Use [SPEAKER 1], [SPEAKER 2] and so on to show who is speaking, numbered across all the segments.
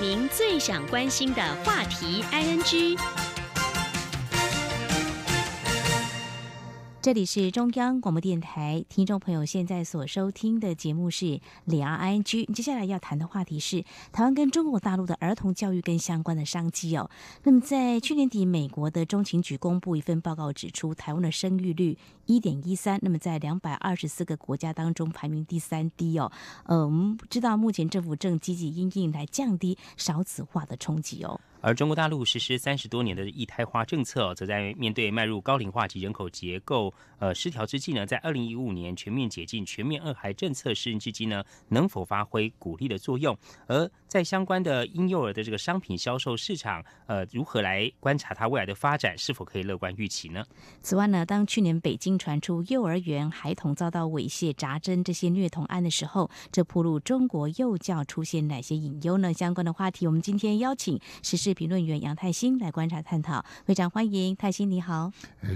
[SPEAKER 1] 您最想关心的话题，I N G。这里是中央广播电台，听众朋友现在所收听的节目是李 r ING。接下来要谈的话题是台湾跟中国大陆的儿童教育跟相关的商机哦。那么在去年底，美国的中情局公布一份报告，指出台湾的生育率一点一三，那么在两百二十四个国家当中排名第三低哦。呃，我们知道目前政府正积极应应来降低少子化的冲击哦。
[SPEAKER 2] 而中国大陆实施三十多年的“一胎化”政策，则在面对迈入高龄化及人口结构呃失调之际呢，在二零一五年全面解禁全面二孩政策适应至今呢，能否发挥鼓励的作用？而在相关的婴幼儿的这个商品销售市场，呃，如何来观察它未来的发展，是否可以乐观预期呢？
[SPEAKER 1] 此外呢，当去年北京传出幼儿园孩童遭到猥亵、扎针这些虐童案的时候，这铺路中国幼教出现哪些隐忧呢？相关的话题，我们今天邀请实施。评论员杨泰兴来观察探讨，非常欢迎泰兴，你好，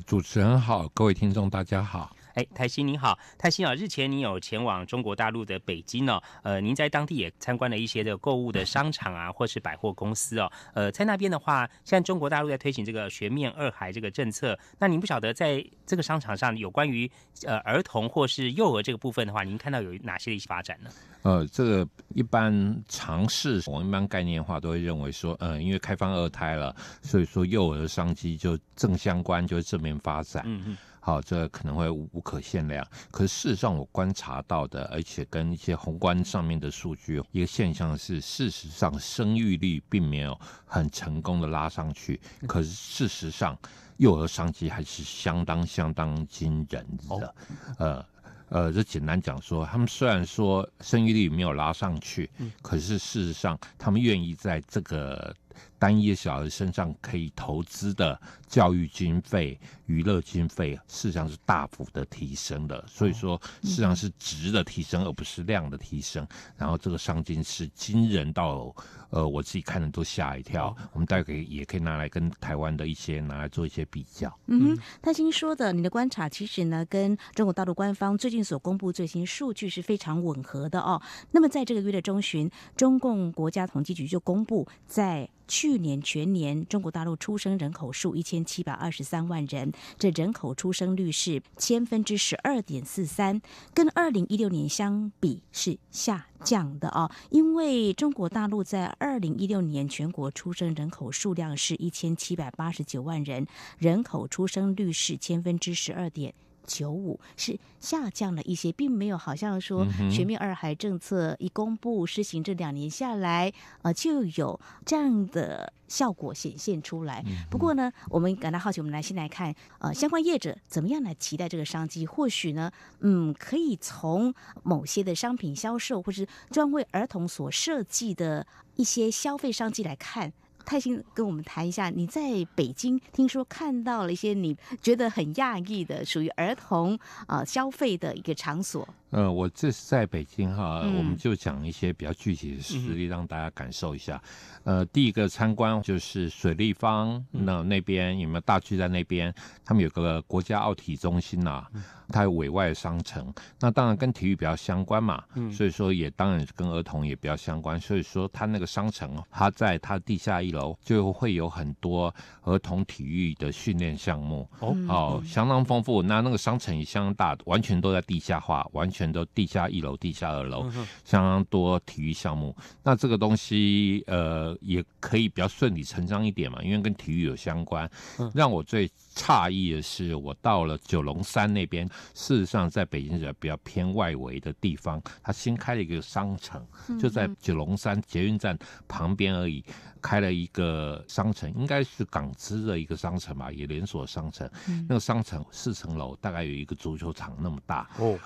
[SPEAKER 3] 主持人好，各位听众大家好。
[SPEAKER 2] 哎，泰兴你好，泰兴啊，日前您有前往中国大陆的北京哦，呃，您在当地也参观了一些的购物的商场啊，或是百货公司哦，呃，在那边的话，现在中国大陆在推行这个全面二孩这个政策，那您不晓得在这个商场上有关于呃儿童或是幼儿这个部分的话，您看到有哪些一些发展呢？
[SPEAKER 3] 呃，这个一般尝试，我们一般概念化都会认为说，呃，因为开放二胎了，所以说幼儿的商机就正相关，就是正面发展。嗯嗯。好，这可能会无可限量。可是事实上，我观察到的，而且跟一些宏观上面的数据，一个现象是，事实上生育率并没有很成功的拉上去。可是事实上，幼儿商机还是相当相当惊人的。呃呃，这简单讲说，他们虽然说生育率没有拉上去，可是事实上，他们愿意在这个。单一小孩身上可以投资的教育经费、娱乐经费，事实上是大幅的提升的。所以说，事实上是值的提升，而不是量的提升。然后这个上进是惊人到，呃，我自己看的都吓一跳。我们大以也可以拿来跟台湾的一些拿来做一些比较。嗯哼，
[SPEAKER 1] 他新说的，你的观察其实呢，跟中国大陆官方最近所公布最新数据是非常吻合的哦。那么在这个月的中旬，中共国家统计局就公布在去年全年中国大陆出生人口数一千七百二十三万人，这人口出生率是千分之十二点四三，跟二零一六年相比是下降的啊，因为中国大陆在二零一六年全国出生人口数量是一千七百八十九万人，人口出生率是千分之十二点。九五是下降了一些，并没有好像说全面二孩政策一公布施行这两年下来，呃，就有这样的效果显现出来。不过呢，我们感到好奇，我们来先来看，呃，相关业者怎么样来期待这个商机？或许呢，嗯，可以从某些的商品销售，或是专为儿童所设计的一些消费商机来看。泰兴跟我们谈一下，你在北京听说看到了一些你觉得很讶异的，属于儿童啊消费的一个场所。
[SPEAKER 3] 呃，我这是在北京哈，我们就讲一些比较具体的实例，让大家感受一下。呃，第一个参观就是水立方，那那边有没有大区在那边？他们有个国家奥体中心呐，它有外外商城。那当然跟体育比较相关嘛，所以说也当然跟儿童也比较相关。所以说它那个商城，它在它地下一楼就会有很多儿童体育的训练项目，哦，好，相当丰富。那那个商城也相当大，完全都在地下化，完全。全都地下一楼、地下二楼，相当多体育项目。那这个东西，呃，也可以比较顺理成章一点嘛，因为跟体育有相关。让我最诧异的是，我到了九龙山那边，事实上在北京比较偏外围的地方，它新开了一个商城，就在九龙山捷运站旁边而已，开了一个商城，应该是港资的一个商城吧，也连锁商城。那个商城四层楼，大概有一个足球场那么大。哦。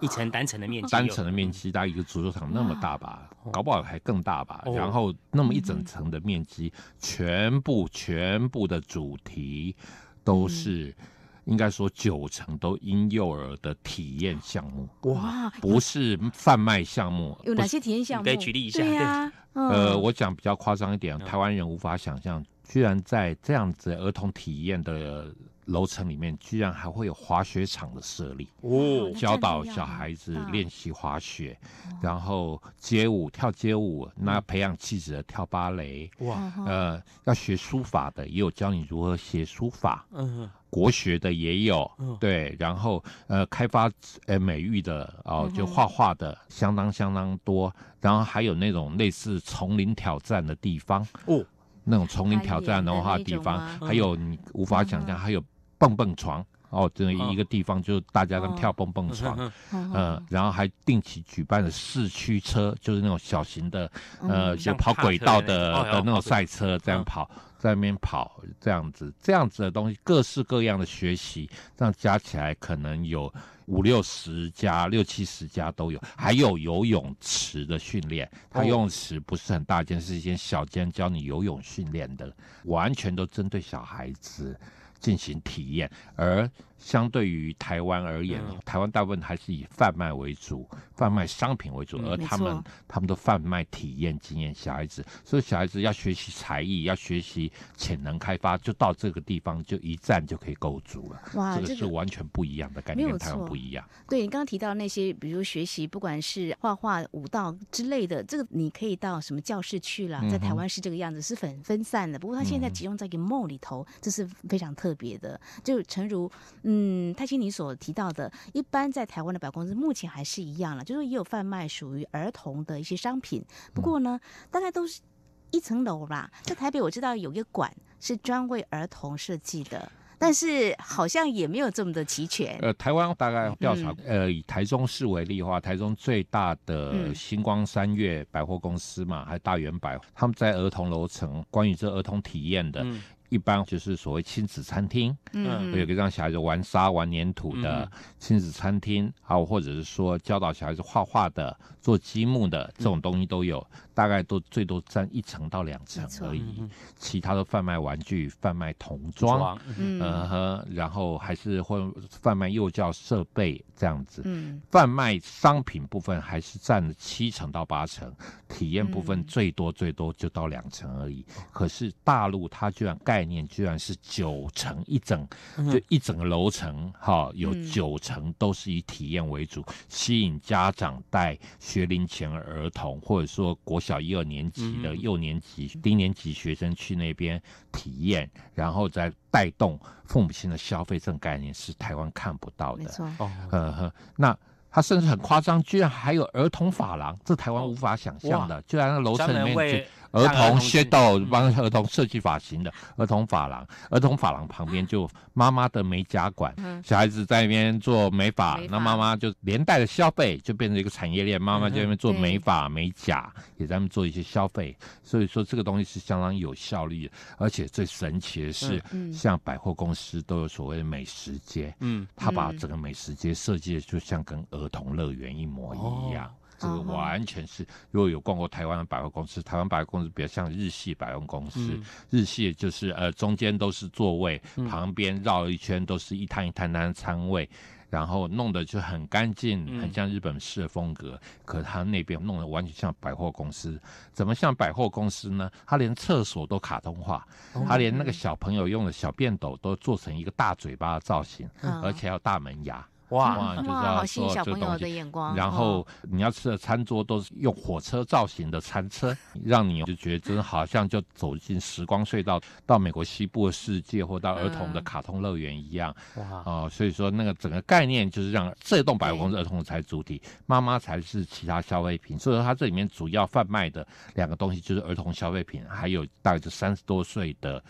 [SPEAKER 2] 一层单层的面积，单层的
[SPEAKER 3] 面积大概一个足球场那么大吧，搞不好还更大吧。然后那么一整层的面积，全部全部的主题都是，应该说九成都婴幼儿的体验项目哇，不是贩卖项目。有哪些体验项目？你举例一下。对啊，呃，我讲比较夸张一点，台湾人无法想象，居然在这样子儿童体验的。楼层里面居然还会有滑雪场的设立哦，教导小孩子练习滑雪，然后街舞跳街舞，那培养气质的跳芭蕾哇，呃要学书法的也有教你如何写书法，嗯，国学的也有，对，然后呃开发呃美育的哦就画画的相当相当多，然后还有那种类似丛林挑战的地方哦，那种丛林挑战的话地方还有你无法想象还有。蹦蹦床哦，这一个地方就大家在跳蹦蹦床，嗯，然后还定期举办的四驱车，就是那种小型的，呃，就跑轨道的的那种赛车，这样跑在那边跑这样子，这样子的东西，各式各样的学习，这样加起来可能有五六十家、六七十家都有，还有游泳池的训练，游泳池不是很大间，是一间小间，教你游泳训练的，完全都针对小孩子。进行体验，而。相对于台湾而言，台湾大部分还是以贩卖为主，贩卖商品为主，而他们他们都贩卖体验经验小孩子，所以小孩子要学习才艺，要学习潜能开发，就到这个地方就一站就可以够足了。哇，这个是完全不一样的感觉，没有不一样。
[SPEAKER 1] 对你刚刚提到那些，比如学习不管是画画、舞蹈之类的，这个你可以到什么教室去了？在台湾是这个样子，是很分散的。不过他现在集中在一个梦里头，这是非常特别的。就诚如。嗯，泰心，你所提到的，一般在台湾的百货公司目前还是一样了，就是也有贩卖属于儿童的一些商品。不过呢，大概都是一层楼吧。在台北，我知道有一个馆是专为儿童设计的，但是好像也没有这么的齐全。
[SPEAKER 3] 呃，台湾大概调查，呃，以台中市为例的话，台中最大的星光三月百货公司嘛，还有大圆百，他们在儿童楼层，关于这儿童体验的。一般就是所谓亲子餐厅，嗯，有个让小孩子玩沙、玩粘土的亲子餐厅啊，或者是说教导小孩子画画的、做积木的这种东西都有。大概都最多占一层到两层而已，其他的贩卖玩具、贩卖童装，呃，然后还是会贩卖幼教设备这样子。嗯，贩卖商品部分还是占了七成到八成，体验部分最多最多就到两成而已。可是大陆它居然概念居然是九成一整，就一整个楼层哈，有九成都是以体验为主，吸引家长带学龄前儿童或者说国。小一二年级的幼年级低年级学生去那边体验，然后再带动父母亲的消费这种概念，是台湾看不到的。没错，嗯那他甚至很夸张，居然还有儿童发廊，这台湾无法想象的。居然那楼层里面去。儿童 shadow 帮儿童设计发型的儿童发廊，儿童发廊旁边就妈妈的美甲馆，小孩子在那边做美发，那妈妈就连带的消费就变成一个产业链，妈妈在那边做美发美甲，也在那边做一些消费，所以说这个东西是相当有效率的，而且最神奇的是，像百货公司都有所谓的美食街，嗯，他把整个美食街设计的就像跟儿童乐园一模一样。这个完全是，如果有逛过台湾的百货公司，台湾百货公司比较像日系百货公司，日系就是呃中间都是座位，旁边绕一圈都是一摊一摊摊的摊位，然后弄得就很干净，很像日本式的风格。可他那边弄得完全像百货公司，怎么像百货公司呢？他连厕所都卡通化，他连那个小朋友用的小便斗都做成一个大嘴巴的造型，而且要大门牙。哇，就是做这东西，然后你要吃的餐桌都是用火车造型的餐车，让你就觉得真好像就走进时光隧道，到美国西部的世界，或到儿童的卡通乐园一样。哇，哦，所以说那个整个概念就是让这栋百货公司儿童才是主体，妈妈才是其他消费品，所以说它这里面主要贩卖的两个东西就是儿童消费品，还有大概就三十多岁的。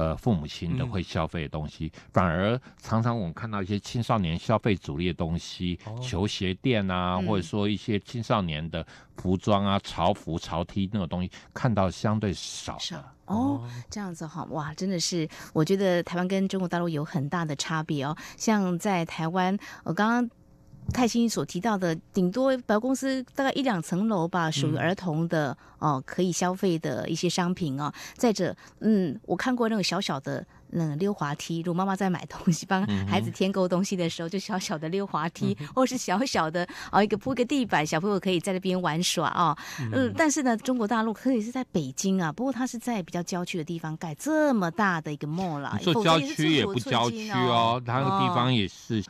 [SPEAKER 3] 呃，父母亲的会消费的东西，反而常常我们看到一些青少年消费主力的东西，球鞋店啊，或者说一些青少年的服装啊，潮服、潮 T 那种东西，看到相对少。少
[SPEAKER 1] 哦，这样子哈，哇，真的是，我觉得台湾跟中国大陆有很大的差别哦。像在台湾，我刚刚。泰欣所提到的，顶多百货公司大概一两层楼吧，属于儿童的哦，可以消费的一些商品啊。再者，嗯，我看过那个小小的。那溜滑梯，如果妈妈在买东西，帮孩子添购东西的时候，就小小的溜滑梯，或是小小的哦，一个铺个地板，小朋友可以在那边玩耍啊。嗯，但是呢，中国大陆可以是在北京啊，不过它是在比较郊区的地方盖这么大的一个 mall。说郊区也不郊区哦，它那个地方也
[SPEAKER 3] 是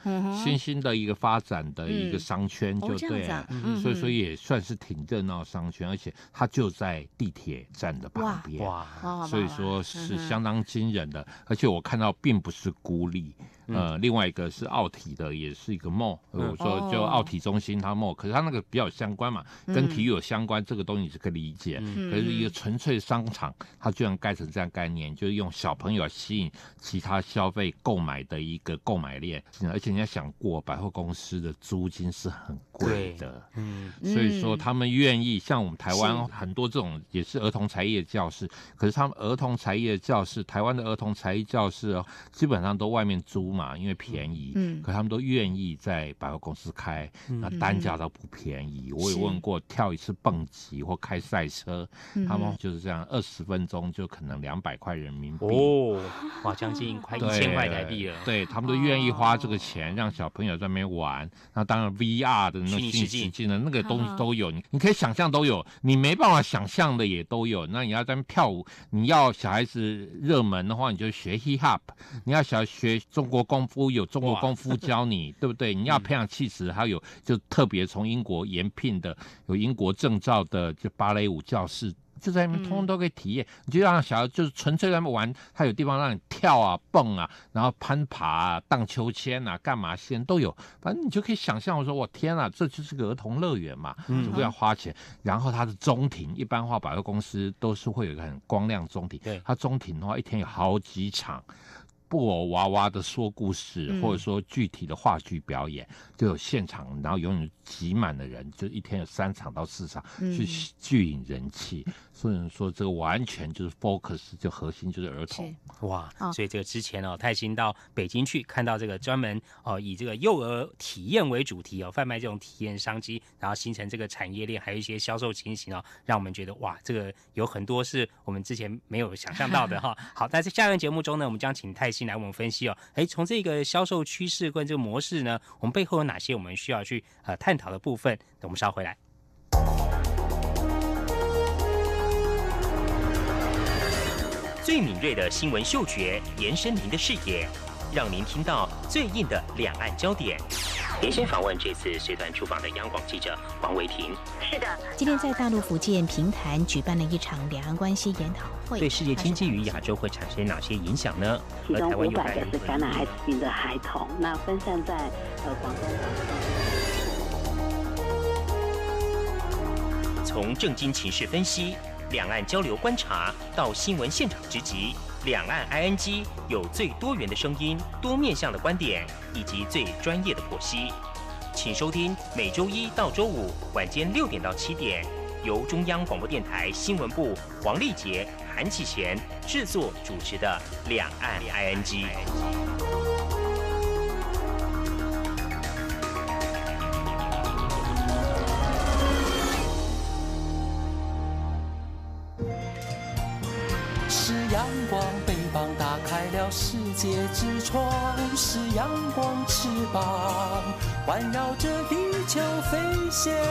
[SPEAKER 3] 新兴的一个发展的一个商圈，就对。嗯嗯。所以说也算是挺热闹商圈，而且它就在地铁站的旁边，哇，所以说是相当惊人的。而且我看到，并不是孤立。呃，另外一个是奥体的，也是一个 mall，我说就奥体中心它 mall，可是它那个比较相关嘛，跟体育有相关，这个东西是可以理解。可是一个纯粹商场，它居然盖成这样概念，就是用小朋友吸引其他消费购买的一个购买链。而且你要想过，百货公司的租金是很贵的，嗯，所以说他们愿意像我们台湾很多这种也是儿童才艺教室，可是他们儿童才艺教室，台湾的儿童才艺教室基本上都外面租嘛。啊，因为便宜，嗯，可他们都愿意在百货公司开，那单价都不便宜。我也问过，跳一次蹦极或开赛车，他们就是这样，二十分钟就可能两百块人民币哦，哇，将近快一千块台币了。对，他们都愿意花这个钱让小朋友在那边玩。那当然，VR 的那种新奇技能，那个东西都有，你你可以想象都有，你没办法想象的也都有。那你要在那边跳舞，你要小孩子热门的话，你就学 hip hop，你要想学中国。功夫有中国功夫教你，对不对？你要培养气质，还有就特别从英国延聘的有英国证照的，就芭蕾舞教室就在那边，通通都可以体验。你就让小孩就是纯粹在那玩，他有地方让你跳啊、蹦啊，然后攀爬啊、荡秋千啊、干嘛先都有。反正你就可以想象我说，我天啊，这就是个儿童乐园嘛，只不过要花钱。然后它的中庭，一般话百货公司都是会有一个很光亮中庭。对，它中庭的话，一天有好几场。布偶娃娃的说故事，或者说具体的话剧表演，就有现场，然后永远挤满的人，就一天有三场到四场，去聚引人
[SPEAKER 2] 气。甚至说，这个完全就是 focus，就核心就是儿童，哇，所以这个之前哦，泰兴到北京去看到这个专门哦，以这个幼儿体验为主题哦，贩卖这种体验商机，然后形成这个产业链，还有一些销售情形哦，让我们觉得哇，这个有很多是我们之前没有想象到的哈。好，那在下一段节目中呢，我们将请泰兴来我们分析哦，哎，从这个销售趋势跟这个模式呢，我们背后有哪些我们需要去呃探讨的部分？等我们稍回来。最敏锐的新闻嗅觉，延伸您的视野，让您听到最硬的两岸焦点。连线访问这次随团出访的央广记者王维婷。
[SPEAKER 1] 是的，今天在大陆福建平潭举办了一场两岸关系研讨
[SPEAKER 2] 会。对世界经济与亚洲会产生哪些影响呢？其中五百个是感染艾滋
[SPEAKER 1] 病的孩童，那分散在呃广东。
[SPEAKER 2] 从正经情势分析。两岸交流观察到新闻现场直击，两岸 ING 有最多元的声音、多面向的观点以及最专业的剖析，请收听每周一到周五晚间六点到七点，由中央广播电台新闻部黄丽杰、韩启贤制作主持的两岸 ING。share.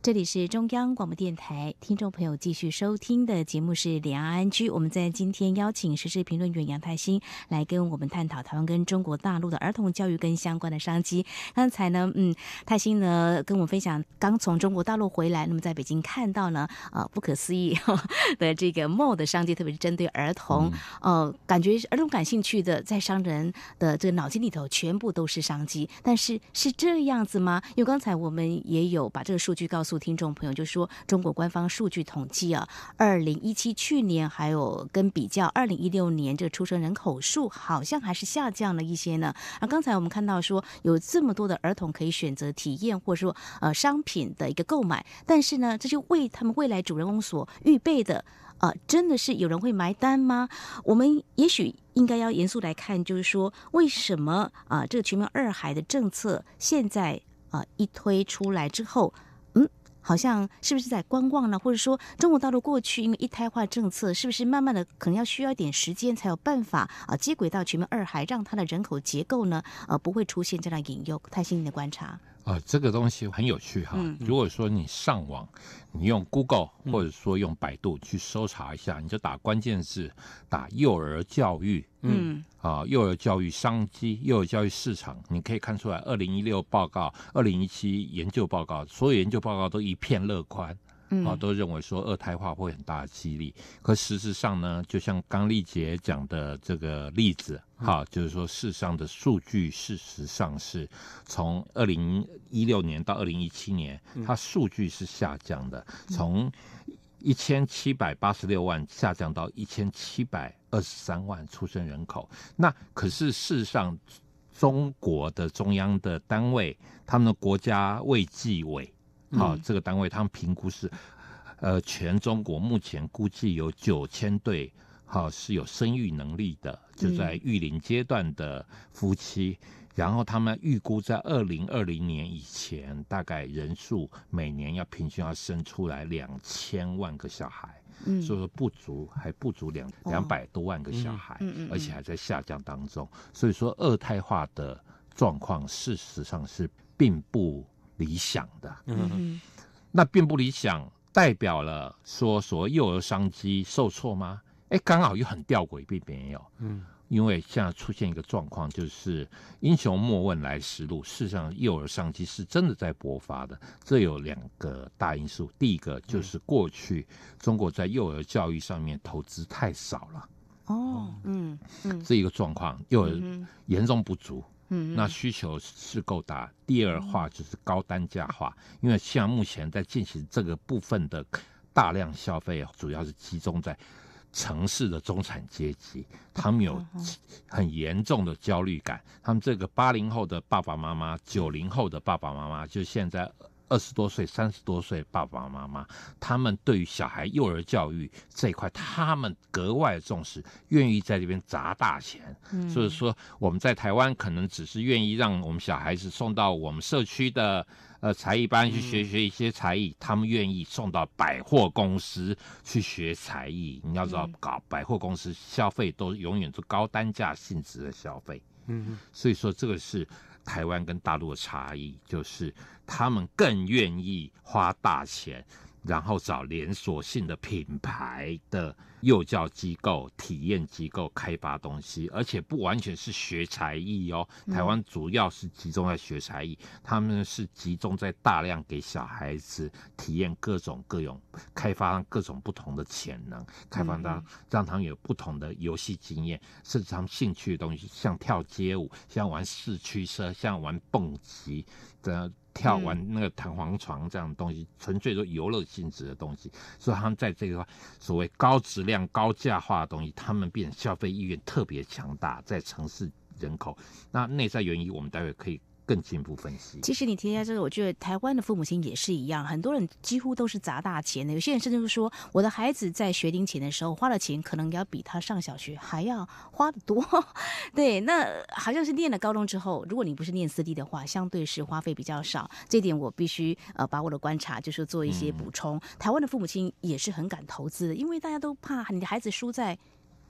[SPEAKER 1] 这里是中央广播电台，听众朋友继续收听的节目是《两岸安居》。我们在今天邀请时事评论员杨泰兴来跟我们探讨台湾跟中国大陆的儿童教育跟相关的商机。刚才呢，嗯，泰兴呢跟我们分享刚从中国大陆回来，那么在北京看到呢，啊，不可思议 的这个冒的商机，特别是针对儿童，呃，感觉儿童感兴趣的，在商人的这个脑筋里头全部都是商机。但是是这样子吗？因为刚才我们也有把这个数据告诉。诉听众朋友，就说中国官方数据统计啊，二零一七去年还有跟比较二零一六年这个出生人口数，好像还是下降了一些呢。而刚才我们看到说，有这么多的儿童可以选择体验，或者说呃商品的一个购买，但是呢，这就为他们未来主人公所预备的，啊，真的是有人会埋单吗？我们也许应该要严肃来看，就是说为什么啊这个全面二孩的政策现在啊一推出来之后。好像是不是在观望呢？或者说，中国大陆过去因为一胎化政策，是不是慢慢的可能要需要一点时间才有办法啊接轨到全面二孩，让它的人口结构呢呃不会出现这样引诱？太先生的观察。
[SPEAKER 3] 啊，这个东西很有趣哈。如果说你上网，你用 Google 或者说用百度去搜查一下，你就打关键字，打“幼儿教育”，嗯，啊，幼儿教育商机，幼儿教育市场，你可以看出来，二零一六报告、二零一七研究报告，所有研究报告都一片乐观。啊，都认为说二胎化会很大的激励，可事实上呢，就像刚丽杰讲的这个例子，哈，就是说世上的数据事实上是从二零一六年到二零一七年，它数据是下降的，从一千七百八十六万下降到一千七百二十三万出生人口。那可是世上中国的中央的单位，他们的国家卫计委。好，这个单位他们评估是，呃，全中国目前估计有九千对，好是有生育能力的，就在育龄阶段的夫妻。然后他们预估在二零二零年以前，大概人数每年要平均要生出来两千万个小孩，所以说不足还不足两两百多万个小孩，而且还在下降当中。所以说，二胎化的状况事实上是并不。理想的，嗯，那并不理想，代表了说所谓幼儿商机受挫吗？哎，刚好又很吊诡，并没也有，嗯，因为现在出现一个状况，就是英雄莫问来时路。事实上，幼儿商机是真的在勃发的，这有两个大因素。第一个就是过去中国在幼儿教育上面投资太少了，哦，嗯嗯，这一个状况幼儿严重不足。嗯，那需求是够大。第二话就是高单价化，因为像目前在进行这个部分的大量消费，主要是集中在城市的中产阶级，他们有很严重的焦虑感。他们这个八零后的爸爸妈妈，九零后的爸爸妈妈，就现在。二十多岁、三十多岁爸爸妈妈，他们对于小孩幼儿教育这一块，他们格外重视，愿意在这边砸大钱。所以说，我们在台湾可能只是愿意让我们小孩子送到我们社区的呃才艺班去学学一些才艺，他们愿意送到百货公司去学才艺。你要知道，搞百货公司消费都永远是高单价性质的消费。嗯，所以说这个是。台湾跟大陆的差异，就是他们更愿意花大钱，然后找连锁性的品牌的。幼教机构、体验机构开发东西，而且不完全是学才艺哦。台湾主要是集中在学才艺，他们是集中在大量给小孩子体验各种各种开发各种不同的潜能，开发他让他们有不同的游戏经验，甚至他们兴趣的东西，像跳街舞、像玩四驱车、像玩蹦极的。跳完那个弹簧床这样的东西，纯粹说游乐性质的东西，所以他们在这个所谓高质量高价化的东西，他们变消费意愿特别强大，在城市人口，那内在原因我们待会可以。更进一步分析。其实
[SPEAKER 1] 你提下这个，我觉得台湾的父母亲也是一样，很多人几乎都是砸大钱的。有些人甚至说，我的孩子在学龄前的时候花了钱，可能要比他上小学还要花的多。对，那好像是念了高中之后，如果你不是念私立的话，相对是花费比较少。这点我必须呃把我的观察就是做一些补充。台湾的父母亲也是很敢投资的，因为大家都怕你的孩子输在。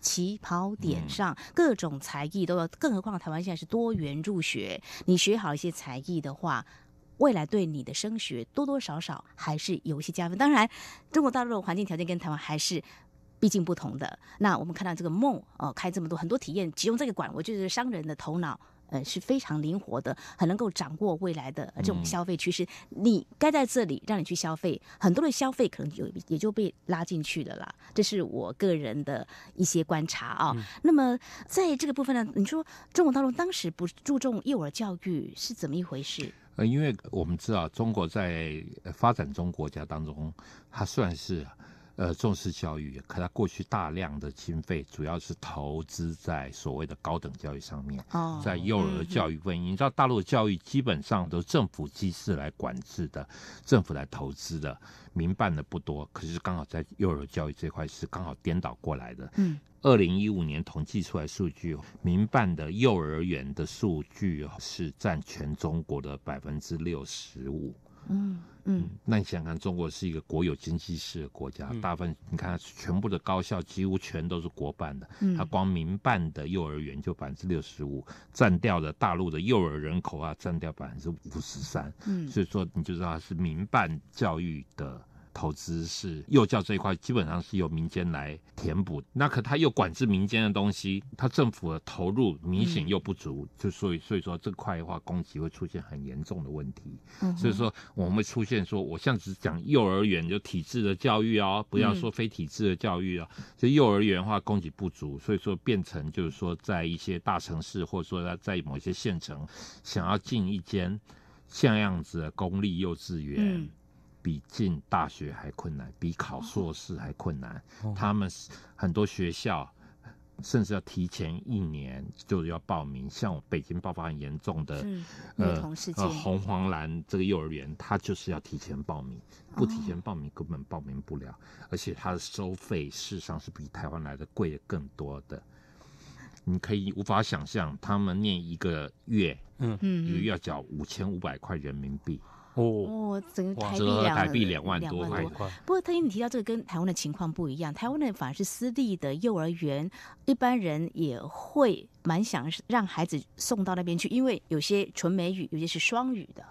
[SPEAKER 1] 起跑点上，各种才艺都要，更何况台湾现在是多元入学，你学好一些才艺的话，未来对你的升学多多少少还是有一些加分。当然，中国大陆的环境条件跟台湾还是毕竟不同的。那我们看到这个梦哦，开这么多很多体验，其中这个馆，我就是商人的头脑。呃，是非常灵活的，很能够掌握未来的这种消费趋势。你该在这里让你去消费，很多的消费可能就也就被拉进去了啦。这是我个人的一些观察啊。那么在这个部分呢，你说中国大陆当时不注重幼儿教育是怎么一回事？
[SPEAKER 3] 呃，因为我们知道中国在发展中国家当中，它算是。呃，重视教育，可他过去大量的经费主要是投资在所谓的高等教育上面，在幼儿教育方面，你知道大陆的教育基本上都是政府机制来管制的，政府来投资的，民办的不多。可是刚好在幼儿教育这块是刚好颠倒过来的。嗯，二零一五年统计出来数据，民办的幼儿园的数据是占全中国的百分之六十五。嗯嗯，那你想看中国是一个国有经济式的国家，大部分你看全部的高校几乎全都是国办的，它光民办的幼儿园就百分之六十五，占掉了大陆的幼儿人口啊，占掉百分之五十三，所以说你就知道是民办教育的。投资是幼教这一块，基本上是由民间来填补。那可他又管制民间的东西，他政府的投入明显又不足，就所以所以说这块的话，供给会出现很严重的问题。嗯，所以说我们出现说，我像只讲幼儿园就体制的教育啊，不要说非体制的教育啊。就幼儿园的话，供给不足，所以说变成就是说，在一些大城市，或者说在某些县城，想要进一间像样子的公立幼稚园。比进大学还困难，比考硕士还困难。他们很多学校甚至要提前一年就要报名。像北京爆发很严重的呃红黄蓝这个幼儿园，它就是要提前报名，不提前报名根本报名不了。而且它的收费事实上是比台湾来的贵的更多的，你可以无法想象，他们念一个月嗯嗯要缴五千五百块人民币。哦，
[SPEAKER 1] 整个台币两，台币两万多，块。不过特意你提到这个跟台湾的情况不一样，台湾的反而是私立的幼儿园，一般人也会蛮想让孩子送到那边去，因为有些纯美语，有些是双语的，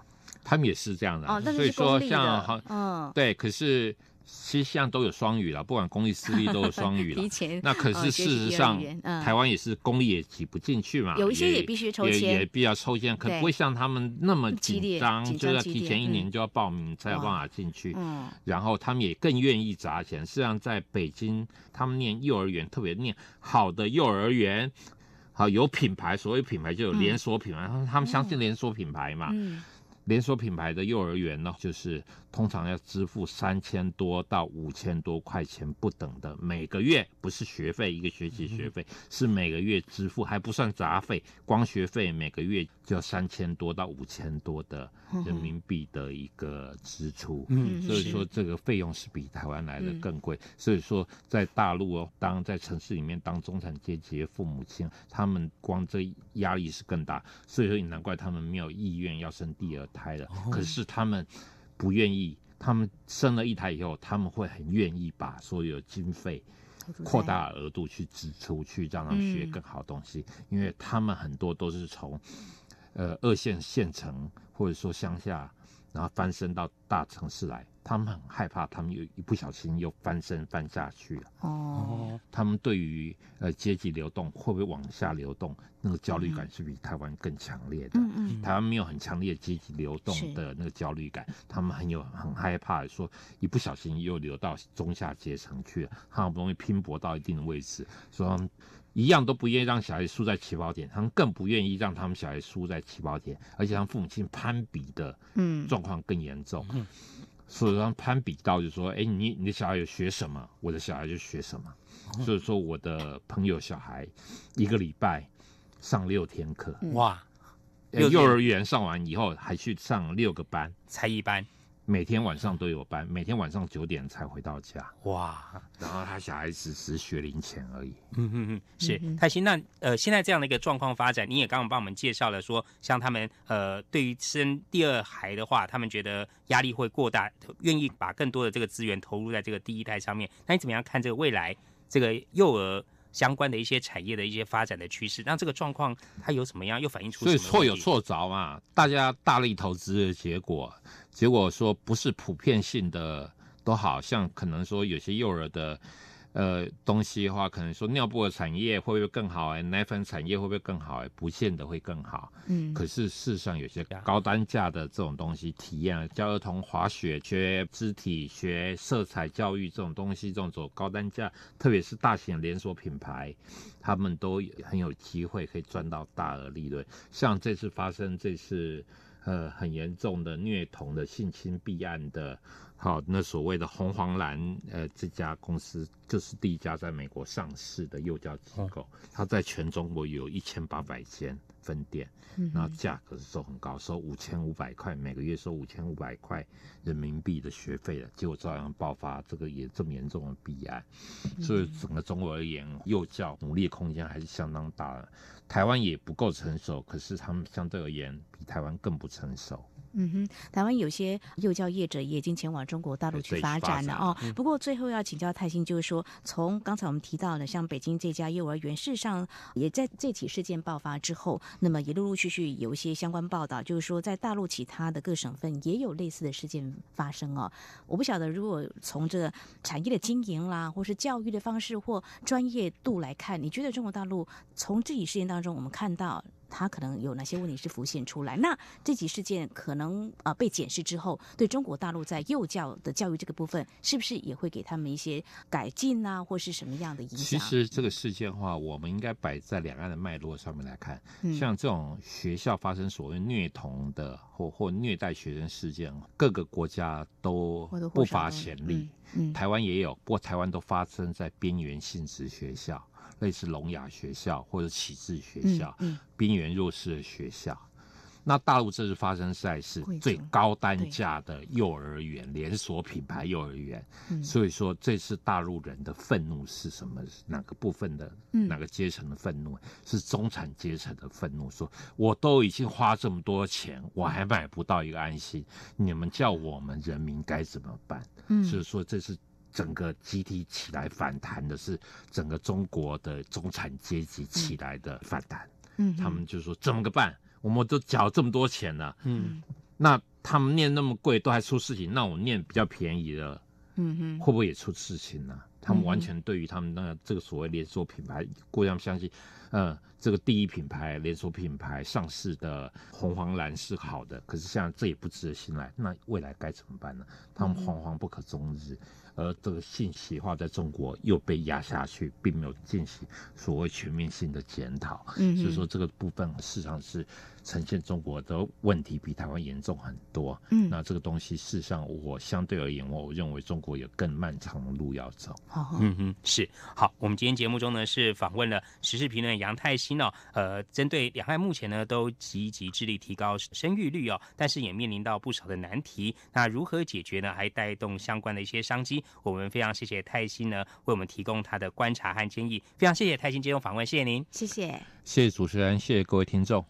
[SPEAKER 3] 他们也是这样的哦、但是是公立的，嗯，对，可是。其实现在都有双语了，不管公立私立都有双语了。提前，那可是事实上，台湾也是公立也挤不进去嘛。有一些也必须抽签，也比较抽签，可不会像他们那么紧张，就要提前一年就要报名才有办法进去。嗯，然后他们也更愿意砸钱。实际上在北京，他们念幼儿园特别念好的幼儿园，好有品牌，所谓品牌就有连锁品牌，他们相信连锁品牌嘛。嗯。连锁品牌的幼儿园呢，就是。通常要支付三千多到五千多块钱不等的每个月，不是学费一个学期学费，是每个月支付还不算杂费，光学费每个月就要三千多到五千多的人民币的一个支出。嗯，所以说这个费用是比台湾来的更贵。所以说在大陆哦，当在城市里面当中产阶级父母亲，他们光这压力是更大。所以说也难怪他们没有意愿要生第二胎了。可是他们。不愿意，他们生了一台以后，他们会很愿意把所有经费扩大额度去支出，去让他们学更好东西，因为他们很多都是从呃二线县城或者说乡下。然后翻身到大城市来，他们很害怕，他们又一不小心又翻身翻下去了。哦，他们对于呃阶级流动会不会往下流动，那个焦虑感是比台湾更强烈的。嗯嗯，台湾没有很强烈的阶级流动的那个焦虑感，他们很有很害怕，说一不小心又流到中下阶层去了。他好不容易拼搏到一定的位置，说。一样都不愿意让小孩输在起跑点，他们更不愿意让他们小孩输在起跑点，而且他们父母亲攀比的嗯状况更严重，嗯，所以让攀比到就是说，哎，你你的小孩有学什么，我的小孩就学什么，所以说我的朋友小孩一个礼拜上六天课，哇，幼儿园上完以后还去上六个班，才艺班。每天晚上都有班，每天晚上九点才回到家，
[SPEAKER 2] 哇！然后他小孩子只学龄前而已，嗯嗯嗯，是泰心。那呃，现在这样的一个状况发展，你也刚刚帮我们介绍了，说像他们呃，对于生第二孩的话，他们觉得压力会过大，愿意把更多的这个资源投入在这个第一胎上面。那你怎么样看这个未来这个幼儿？相关的一些产业的一些发展的趋势，那这个状况它有什么样，又反映出？所以错有错
[SPEAKER 3] 着嘛，大家大力投资的结果，结果说不是普遍性的，都好像可能说有些幼儿的。呃，东西的话，可能说尿布的产业会不会更好？哎，奶粉产业会不会更好？哎，不见得会更好。嗯，可是事实上，有些高单价的这种东西，体验教儿童滑雪、学肢体、学色彩教育这种东西，这种走高单价，特别是大型连锁品牌，他们都很有机会可以赚到大额利润。像这次发生这次。呃，很严重的虐童的性侵弊案的，好，那所谓的红黄蓝，呃，这家公司就是第一家在美国上市的幼教机构，它在全中国有一千八百间。分店，那价格是收很高，收五千五百块，每个月收五千五百块人民币的学费了，结果照样爆发这个也这么严重的弊案，所以整个中国而言，幼教努力空间还是相当大的。台湾也不够成熟，可是他们相对而言比台湾更不成熟。嗯
[SPEAKER 1] 哼，台湾有些幼教业者也已经前往中国大陆去发展了哦。不过最后要请教泰兴，就是说，从刚才我们提到的，像北京这家幼儿园，事实上也在这起事件爆发之后，那么也陆陆续续有一些相关报道，就是说在大陆其他的各省份也有类似的事件发生哦。我不晓得，如果从这产业的经营啦，或是教育的方式或专业度来看，你觉得中国大陆从这起事件当中，我们看到？他可能有哪些问题是浮现出来？那这起事件可能啊被检视之后，对中国大陆在幼教的教育这个部分，是不是也会给他们一些改进啊，或是什么样的影响？其实
[SPEAKER 3] 这个事件的话，我们应该摆在两岸的脉络上面来看。像这种学校发生所谓虐童的或或虐待学生事件，各个国家都不乏潜力。嗯，台湾也有，不过台湾都发生在边缘性质学校。类似聋哑学校或者启智学校、嗯边缘弱势的学校，那大陆这次发生赛事最高单价的幼儿园连锁品牌幼儿园，所以说这次大陆人的愤怒是什么？哪个部分的哪个阶层的愤怒？是中产阶层的愤怒，说我都已经花这么多钱，我还买不到一个安心，你们叫我们人民该怎么办？所以说这是。整个集体起来反弹的是整个中国的中产阶级起来的反弹，嗯，他们就说怎么个办？我们都缴这么多钱了，嗯，那他们念那么贵都还出事情，那我念比较便宜的，嗯哼，会不会也出事情呢？他们完全对于他们那这个所谓连锁品牌，过量相信，呃，这个第一品牌连锁品牌上市的红黄蓝是好的，可是像这也不值得信赖，那未来该怎么办呢？他们惶惶不可终日，而这个信息化在中国又被压下去，并没有进行所谓全面性的检讨，嗯，所以说这个部分市场是。呈现中国的问题比台湾严重很多，嗯，那这个东西事实上，我相对而言，我认为中国有更漫长的路要
[SPEAKER 2] 走。好，嗯哼，是好。我们今天节目中呢，是访问了时事评论杨泰兴哦，呃，针对两岸目前呢都积极致力提高生育率哦，但是也面临到不少的难题，那如何解决呢？还带动相关的一些商机。我们非常谢谢泰兴呢为我们提供他的观察和建议，非常谢谢泰兴接受访问，谢谢您，谢谢，
[SPEAKER 3] 谢谢主持人，谢谢各位听众。